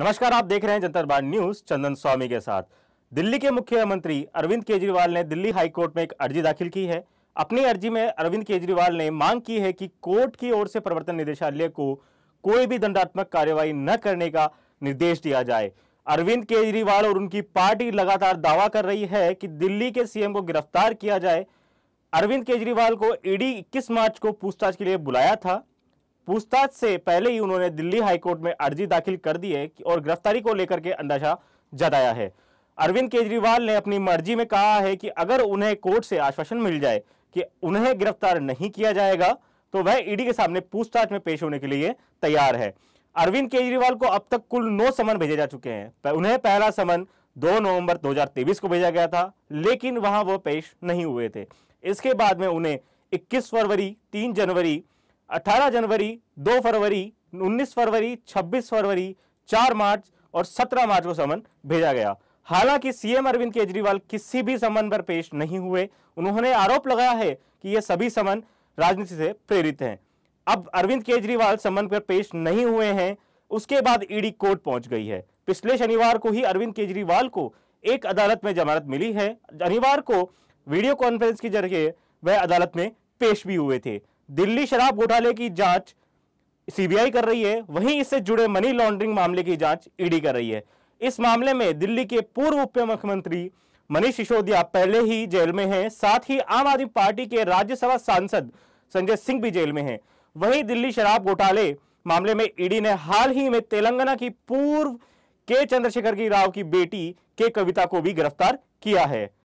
नमस्कार आप देख रहे हैं जनता बार न्यूज चंदन स्वामी के साथ दिल्ली के मुख्यमंत्री अरविंद केजरीवाल ने दिल्ली हाईकोर्ट में एक अर्जी दाखिल की है अपनी अर्जी में अरविंद केजरीवाल ने मांग की है कि कोर्ट की ओर से प्रवर्तन निदेशालय को कोई भी दंडात्मक कार्यवाही न करने का निर्देश दिया जाए अरविंद केजरीवाल और उनकी पार्टी लगातार दावा कर रही है कि दिल्ली के सीएम को गिरफ्तार किया जाए अरविंद केजरीवाल को ईडी इक्कीस मार्च को पूछताछ के लिए बुलाया था पूछताछ से पहले ही उन्होंने दिल्ली हाईकोर्ट में अर्जी दाखिल कर दी है और गिरफ्तारी को लेकर के अंदाजा जताया है अरविंद केजरीवाल ने अपनी मर्जी में कहा है कि अगर उन्हें कोर्ट से आश्वासन मिल जाए कि उन्हें गिरफ्तार नहीं किया जाएगा तो वह ईडी के सामने पूछताछ में पेश होने के लिए तैयार है अरविंद केजरीवाल को अब तक कुल नौ समन भेजे जा चुके हैं उन्हें पहला समन 2 नवंबर 2023 को भेजा गया था लेकिन वहां वह पेश नहीं हुए थे इसके बाद में उन्हें 21 फरवरी 3 जनवरी 18 जनवरी 2 फरवरी 19 फरवरी 26 फरवरी 4 मार्च और 17 मार्च को समन भेजा गया हालांकि सीएम अरविंद केजरीवाल किसी भी समन पर पेश नहीं हुए उन्होंने आरोप लगाया है कि ये सभी समन राजनीति से प्रेरित हैं अब अरविंद केजरीवाल समन पर पेश नहीं हुए हैं उसके बाद ईडी कोर्ट पहुंच गई है पिछले शनिवार को ही अरविंद केजरीवाल को एक अदालत में जमानत मिली है शनिवार को वीडियो कॉन्फ्रेंस के जरिए वह अदालत में पेश भी हुए थे दिल्ली शराब घोटाले की जांच सीबीआई कर रही है वहीं इससे जुड़े मनी लॉन्ड्रिंग मामले की जांच ईडी कर रही है इस मामले में दिल्ली के पूर्व उप मुख्यमंत्री मनीष सिसोदिया पहले ही जेल में हैं साथ ही आम आदमी पार्टी के राज्यसभा सांसद संजय सिंह भी जेल में हैं वहीं दिल्ली शराब घोटाले मामले में ईडी ने हाल ही में तेलंगाना की पूर्व के चंद्रशेखर की राव की बेटी के कविता को भी गिरफ्तार किया है